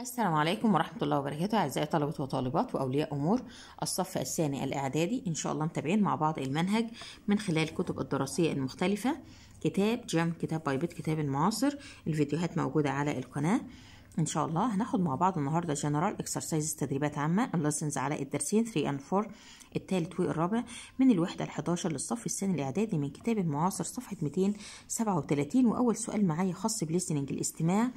السلام عليكم ورحمة الله وبركاته أعزائي طلبة وطالبات وأولياء أمور الصف الثاني الإعدادي إن شاء الله متابعين مع بعض المنهج من خلال الكتب الدراسية المختلفة كتاب جيم كتاب بايبت كتاب المعاصر الفيديوهات موجودة على القناة إن شاء الله هناخد مع بعض النهاردة جنرال اكسرسايز تدريبات عامة الليسنز على الدرسين 3 and 4 الثالث والرابع من الوحدة ال 11 للصف الثاني الإعدادي من كتاب المعاصر صفحة 237 وأول سؤال معايا خاص بليسننج الاستماع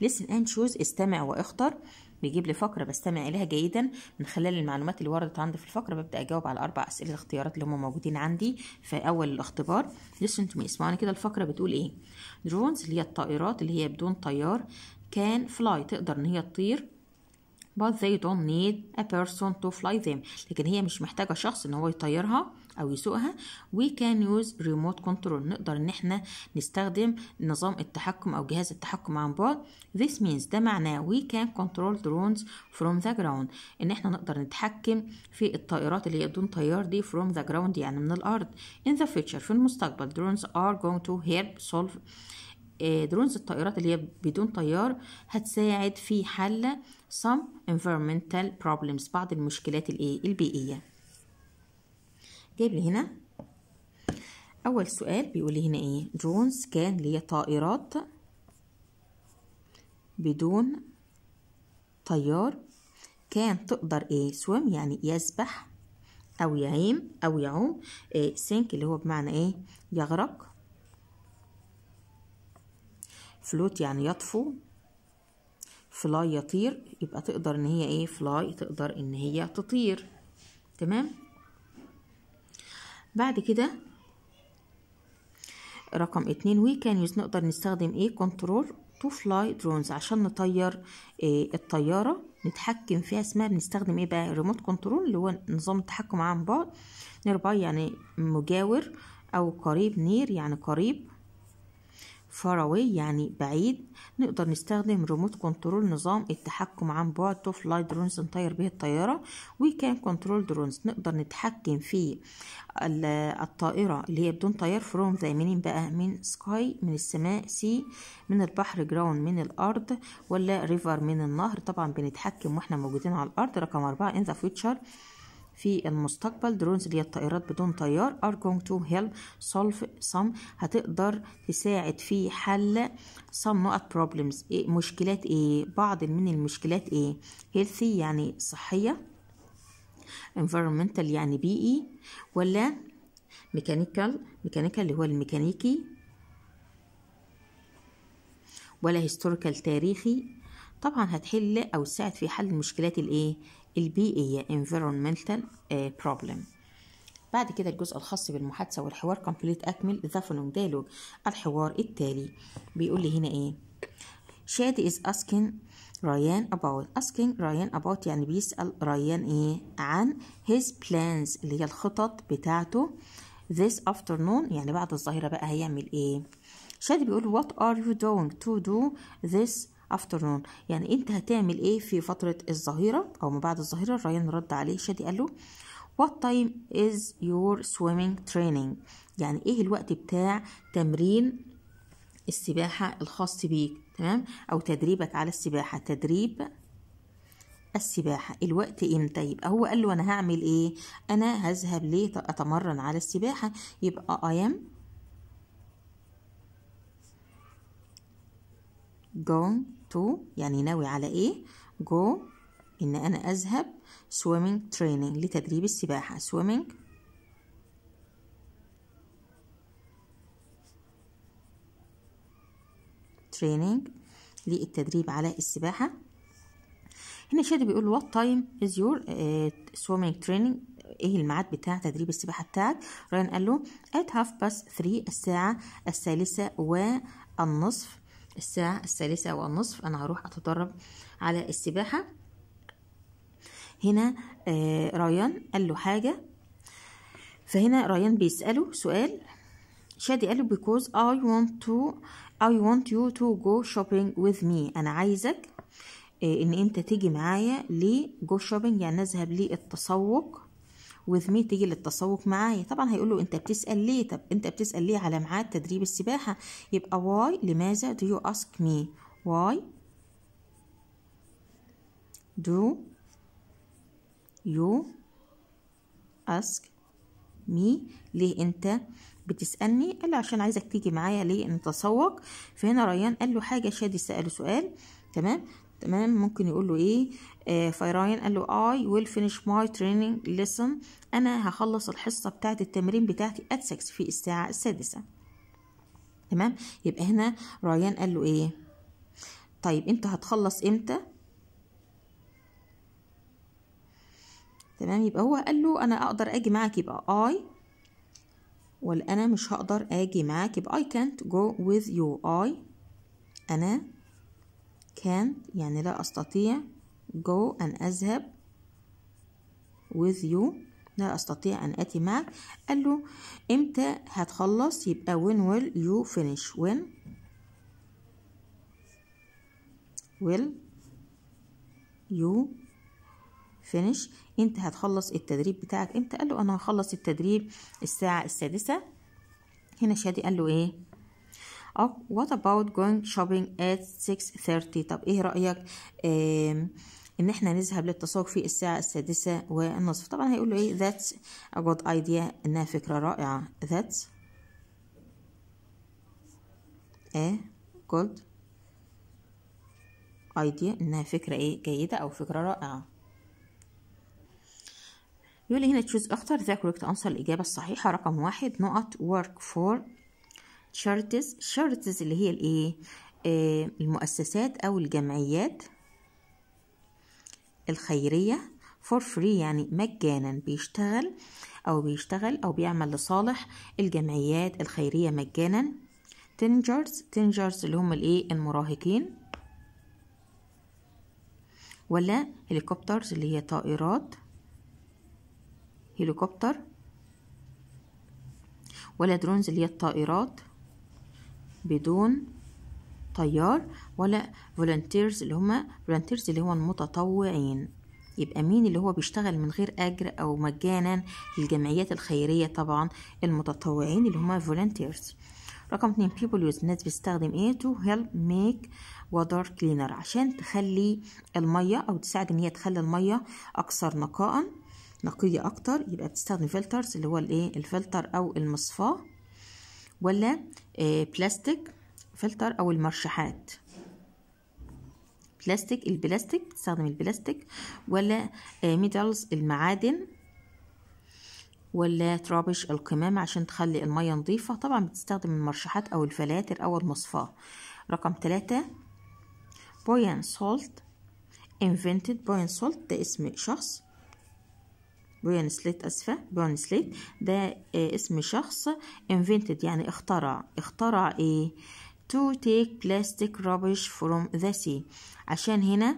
listen and choose استمع واختر بيجيب لي فقره بستمع اليها جيدا من خلال المعلومات اللي وردت عندي في الفقره ببدا اجاوب على اربع اسئله الاختيارات اللي هم موجودين عندي في اول الاختبار listen to me اسمعوني كده الفقره بتقول ايه drones اللي هي الطائرات اللي هي بدون طيار كان فلاي تقدر ان هي تطير but they don't need a person to fly them لكن هي مش محتاجه شخص ان هو يطيرها او يسوقها وي can use ريموت كنترول نقدر ان احنا نستخدم نظام التحكم او جهاز التحكم عن بعد this means ده معناه we can control drones from the ground ان احنا نقدر نتحكم في الطائرات اللي هي بدون طيار دي from the ground يعني من الارض in the future في المستقبل drones are going to help solve درونز آه، الطائرات اللي هي بدون طيار هتساعد في حل some environmental problems بعض المشكلات البيئية جايب لي هنا اول سؤال بيقول لي هنا ايه جونز كان ليه طائرات بدون طيار كان تقدر ايه سويم يعني يسبح او يعيم او يعوم إيه سينك اللي هو بمعنى ايه يغرق فلوت يعني يطفو فلاي يطير يبقى تقدر ان هي ايه فلاي تقدر ان هي تطير تمام بعد كده رقم اتنين وي كان يوز نقدر نستخدم ايه كنترول تو فلاي درونز عشان نطير إيه الطيارة نتحكم فيها اسمها بنستخدم ايه بقى ريموت كنترول اللي هو نظام التحكم عن بعد نيرباي يعني مجاور او قريب نير يعني قريب فراوي يعني بعيد نقدر نستخدم ريموت كنترول نظام التحكم عن بعد تو فلاي درونز نطير به الطيارة وكان كنترول درونز نقدر نتحكم في الطائرة اللي هي بدون طيار فروم ذا منين بقى من سكاي من السماء سي من البحر جراوند من الأرض ولا ريفر من النهر طبعا بنتحكم واحنا موجودين على الأرض رقم أربعة in the future في المستقبل درونز اللي هي الطائرات بدون طيار are going to help solve some هتقدر تساعد في حل some نقط problems إيه مشكلات ايه بعض من المشكلات ايه healthy يعني صحية environmental يعني بيئي ولا mechanical mechanical اللي هو الميكانيكي ولا historical تاريخي طبعا هتحل أو تساعد في حل المشكلات الإيه البيئية environmental آه، problem بعد كده الجزء الخاص بالمحادثة والحوار كومبليت أكمل ذا following ديالوج الحوار التالي بيقول لي هنا إيه شادي is asking ريان about asking ريان about يعني بيسأل ريان إيه عن his plans اللي هي الخطط بتاعته this afternoon يعني بعد الظهيرة بقى هيعمل إيه شادي بيقول what are you doing to do this افترنون يعني انت هتعمل ايه في فتره الظهيره او ما بعد الظهيره الريان رد عليه شادي قال له what time is your swimming training يعني ايه الوقت بتاع تمرين السباحه الخاص بيك تمام او تدريبك على السباحه تدريب السباحة الوقت امتى يبقى هو قال له انا هعمل ايه انا هذهب ليه اتمرن على السباحة يبقى I am going to يعني ناوي على ايه go ان انا اذهب swimming training لتدريب السباحة swimming training للتدريب على السباحة هنا شادي بيقول what time is your uh, swimming training ايه الميعاد بتاع تدريب السباحة بتاعك ريان قال له at half past three الساعة الثالثة والنصف الساعة الثالثة والنصف أنا هروح أتدرب على السباحة هنا آه ريان قال له حاجة فهنا ريان بيسأله سؤال شادي قال له because I want to I want you to go shopping with me أنا عايزك آه إن أنت تيجي معايا لجو شوبينج يعني نذهب للتسوق وذ مي تيجي للتسوق معايا طبعا هيقول له انت بتسال ليه طب انت بتسال ليه على ميعاد تدريب السباحه يبقى واي لماذا do you ask me why do you ask me ليه انت بتسألني قال له عشان عايزك تيجي معايا ليه نتسوق فهنا ريان قال له حاجة شادي سأله سؤال تمام تمام ممكن يقول له ايه آه، فيراين قال له I will finish my training lesson أنا هخلص الحصة بتاعت التمرين بتاعتي at 6 في الساعة السادسة تمام يبقى هنا رايان قال له إيه طيب أنت هتخلص إمتى تمام يبقى هو قال له أنا أقدر أجي معاك يبقى I ولا أنا مش هقدر أجي معاك يبقى I can't go with you I أنا can't يعني لا أستطيع go أن أذهب with you لا أستطيع أن أتي معك قال له إمتى هتخلص يبقى when will you finish when will you finish انت هتخلص التدريب بتاعك امتى قال له انا هخلص التدريب الساعة السادسة هنا شادي قال له ايه أو what about going shopping at 6.30 طب ايه رأيك آه ان احنا نذهب للتسوق في الساعة السادسة والنصف طبعا هيقول له ايه that's a good idea انها فكرة رائعة that's a good idea انها فكرة ايه جيدة او فكرة رائعة يقول هنا تشوز اختر ذاك وقت انصر الاجابة الصحيحة رقم واحد نقط work for charities charities اللي هي الايه آه، المؤسسات او الجمعيات الخيرية فور فري يعني مجانا بيشتغل أو بيشتغل أو بيعمل لصالح الجمعيات الخيرية مجانا تنجرز تنجرز اللي هم الايه المراهقين ولا هليكوبترز اللي هي طائرات هليكوبتر ولا درونز اللي هي الطائرات بدون طيار ولا فولنتيرز اللي هما فولنتيرز اللي هما المتطوعين يبقى مين اللي هو بيشتغل من غير أجر أو مجانا للجمعيات الخيرية طبعا المتطوعين اللي هما فولنتيرز رقم اتنين people use الناس بتستخدم ايه to help make water cleaner عشان تخلي المية أو تساعد إن هي تخلي المية أكثر نقاء نقية أكتر يبقى بتستخدم فلترز اللي هو الايه الفلتر أو المصفاة ولا بلاستيك آه، فلتر او المرشحات بلاستيك البلاستيك بتستخدم البلاستيك ولا ميدلز آه، المعادن ولا ترابش القمامة عشان تخلي المية نظيفة طبعا بتستخدم المرشحات او الفلاتر او المصفاة رقم ثلاثة بوين سولت invented بوين سولت ده اسم شخص بوين سليت اسفة بوين سليت ده آه، اسم شخص invented يعني اخترع اخترع ايه to take plastic rubbish from the sea عشان هنا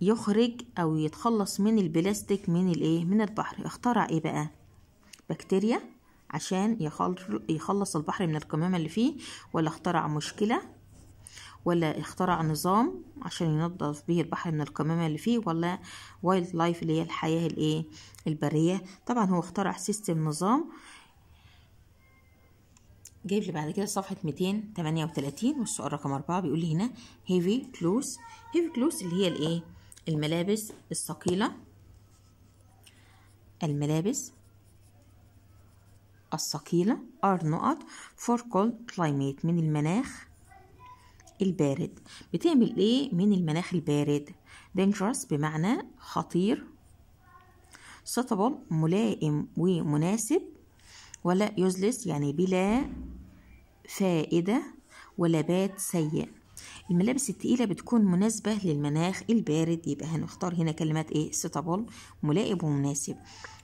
يخرج او يتخلص من البلاستيك من الايه من البحر اخترع ايه بقى بكتيريا عشان يخلص البحر من القمامة اللي فيه ولا اخترع مشكلة ولا اخترع نظام عشان ينظف به البحر من القمامة اللي فيه ولا وايلد لايف اللي هي الحياة الايه البرية طبعا هو اخترع سيستم نظام جايب لي بعد كده صفحة 238 والسؤال رقم أربعة بيقول لي هنا هيفي كلوز هيفي كلوز اللي هي الإيه الملابس الثقيلة الملابس الثقيلة ار نقط فور كولد كلايميت من المناخ البارد بتعمل ايه من المناخ البارد dangerous بمعنى خطير سطبل ملائم ومناسب ولا يوزلس يعني بلا فائدة ولا بات سيء الملابس التقيلة بتكون مناسبة للمناخ البارد يبقى هنختار هنا كلمات ايه سيتابل ملائم ومناسب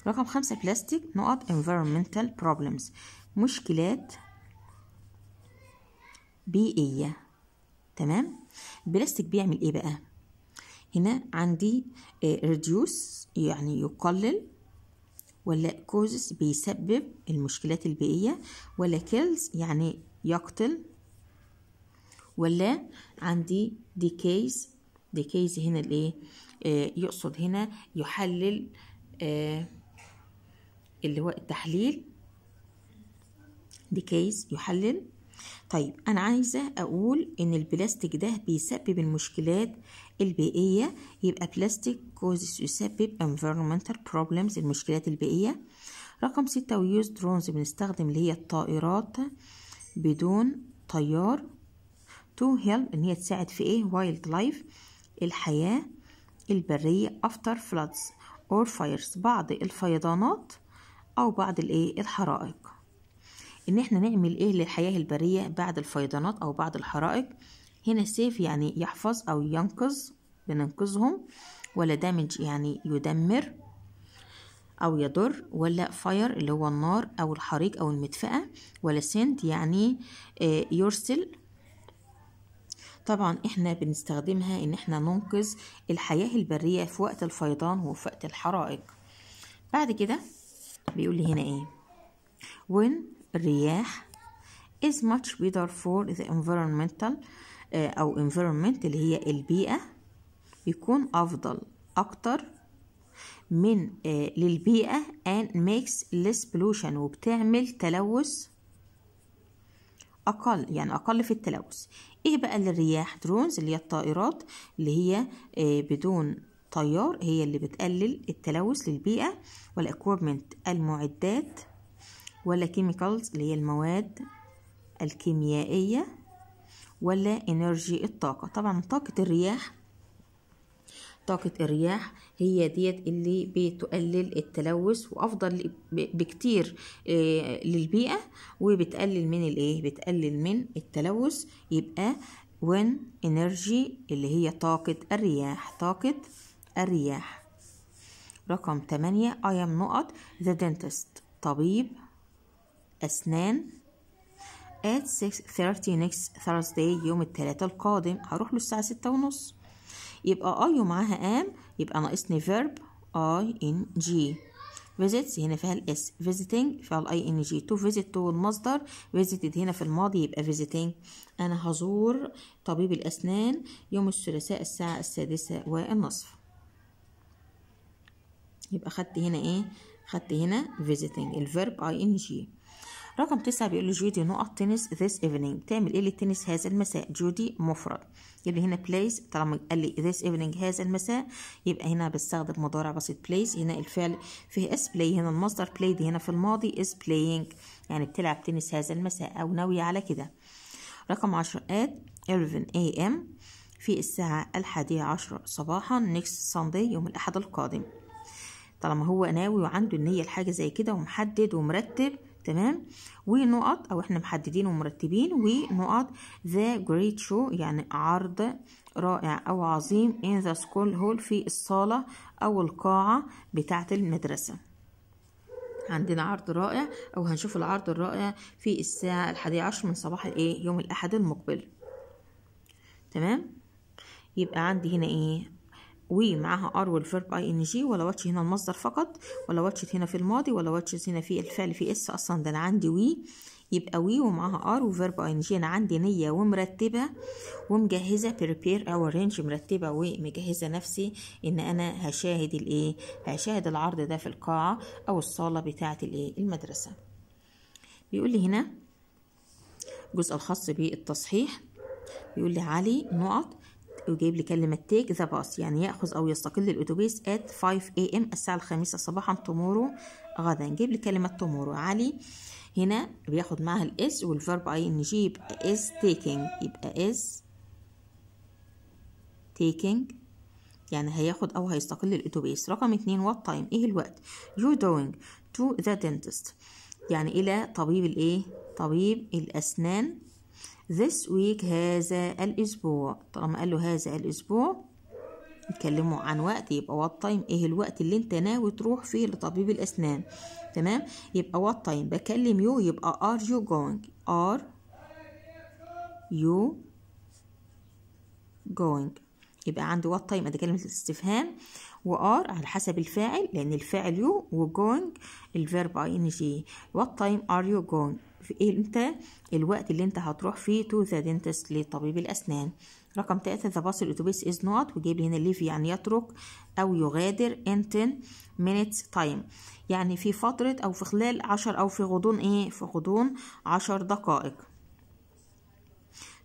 رقم خمسة بلاستيك نقط environmental problems مشكلات بيئية تمام البلاستيك بيعمل ايه بقى هنا عندي آه، reduce يعني يقلل ولا كوزس بيسبب المشكلات البيئية ولا كيلز يعني يقتل ولا عندي ديكيز ديكيز هنا الايه آه، يقصد هنا يحلل آه، اللي هو التحليل ديكيز يحلل طيب أنا عايزة أقول إن البلاستيك ده بيسبب المشكلات البيئية يبقى بلاستيك كوزز يسبب environmental problems المشكلات البيئية رقم ستة ويوز درونز بنستخدم اللي هي الطائرات بدون طيار تو هيلب إن هي تساعد في إيه وايلد لايف الحياة البرية after floods or fires بعض الفيضانات أو بعض الإيه الحرائق ان احنا نعمل ايه للحياه البريه بعد الفيضانات او بعد الحرائق هنا السيف يعني يحفظ او ينقذ بننقذهم ولا دامج يعني يدمر او يضر ولا فاير اللي هو النار او الحريق او المدفأة ولا سنت يعني آه، يرسل طبعا احنا بنستخدمها ان احنا ننقذ الحياة البرية في وقت الفيضان وفي وقت الحرائق بعد كده بيقول لي هنا ايه when الرياح is much better for the environmental آه، أو environment اللي هي البيئة بيكون أفضل أكتر من آه، للبيئة and makes less pollution وبتعمل تلوث أقل يعني أقل في التلوث إيه بقى للرياح درونز اللي هي الطائرات اللي هي آه، بدون طيار هي اللي بتقلل التلوث للبيئة والإكويبمنت المعدات ولا chemicals اللي هي المواد الكيميائية ولا energy الطاقة طبعا طاقة الرياح طاقة الرياح هي ديت اللي بتقلل التلوث وأفضل بكتير آه، للبيئة وبتقلل من الإيه؟ بتقلل من التلوث يبقى وين energy اللي هي طاقة الرياح طاقة الرياح رقم تمانية I am نقط the dentist طبيب أسنان at 6:30 next Thursday يوم الثلاثاء القادم هروح له الساعة ستة ونص يبقى I ومعاها am يبقى ناقصني verb ing visits هنا فيها الاس visiting فيها الاي ان جي تو visit تو المصدر visited هنا في الماضي يبقى visiting انا هزور طبيب الاسنان يوم الثلاثاء الساعه السادسه والنصف يبقى خدت هنا ايه خدت هنا visiting الفيرب اي ان جي رقم تسعة بيقول جودي نقط تنس this evening تعمل ايه للتنس هذا المساء جودي مفرد يبقى هنا place طالما قال لي this evening هذا المساء يبقى هنا بستخدم مضارع بسيط place هنا الفعل فيه اس بلاي هنا المصدر دي هنا في الماضي is playing يعني بتلعب تنس هذا المساء او ناوية على كده رقم عشرة at 11 am في الساعة الحادية عشرة صباحا next Sunday يوم الأحد القادم طالما هو ناوي وعنده النية لحاجة زي كده ومحدد ومرتب تمام ونقط او احنا محددين ومرتبين ونقط ذا جريت شو يعني عرض رائع او عظيم ان ذا سكول هول في الصاله او القاعه بتاعه المدرسه عندنا عرض رائع او هنشوف العرض الرائع في الساعه الحادية عشر من صباح الايه يوم الاحد المقبل تمام يبقى عندي هنا ايه ومعاها ار والفيرب اي ان جي ولا واتش هنا المصدر فقط ولا واتش هنا في الماضي ولا واتش هنا في الفعل في اس اصلا ده انا عندي وي يبقى وي ومعاها ار وفيرب اي ان جي انا عندي نيه ومرتبه ومجهزه بريبير او رينج مرتبه ومجهزه نفسي ان انا هشاهد الايه هشاهد العرض ده في القاعه او الصاله بتاعه الايه المدرسه بيقول لي هنا الجزء الخاص بالتصحيح بيقول لي علي نقط وجايب لي كلمه تيك ذا باص يعني ياخذ او يستقل الاتوبيس ات 5 اي ام الساعه الخامسه صباحا tomorrow غدا جيب لي كلمه tomorrow علي هنا بياخد معها الاس والفيرب اي ان جي يبقى از تيكينج يبقى از تيكينج يعني هياخد او هيستقل الاتوبيس رقم اتنين وات تايم ايه الوقت يو دوينج تو ذا دنتست يعني الى طبيب الايه طبيب الاسنان this week هذا الأسبوع طالما قال له هذا الأسبوع يتكلموا عن وقت يبقى what time ايه الوقت اللي انت ناوي تروح فيه لطبيب الاسنان تمام يبقى what time بكلم you يبقى are you going are you going يبقى عندي what time ادي كلمه الاستفهام و are على حسب الفاعل لان الفاعل يو going الفيرب ing what time are you going في امتى إيه الوقت اللي انت هتروح فيه تو ذا دينتست لطبيب الاسنان رقم تلاتة ذا باص الاتوبيس از نوت وجايب لي هنا ليف يعني يترك او يغادر ان 10 minutes تايم يعني في فترة او في خلال عشر او في غضون ايه في غضون عشر دقائق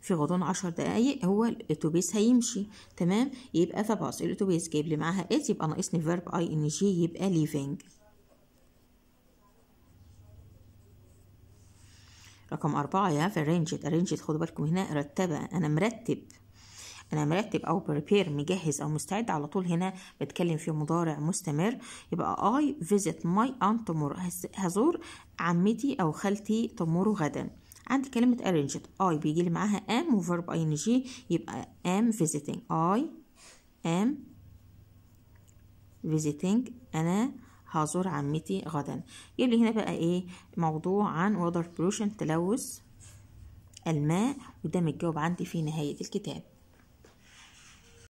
في غضون عشر دقايق هو الاتوبيس هيمشي تمام يبقى ذا باص الاتوبيس جايب لي معاها ات يبقى ناقصني فيرب اي ان جي يبقى ليفينج رقم أربعة يا في arranged arranged خدوا بالكم هنا رتبة أنا مرتب انا مرتب او بريبير مجهز او مستعد على طول هنا بتكلم في مضارع مستمر يبقى اي فيزيت ماي aunt tomorrow هزور عمتي او خالتي tomorrow غدا عندي كلمة arranged I بيجي لي معاها am وفيرب اي ان جي يبقى am visiting I am visiting أنا هزور عمتي غدا يلي هنا بقى ايه موضوع عن ووتر بولوشن تلوث الماء وده متجاوب عندي في نهاية الكتاب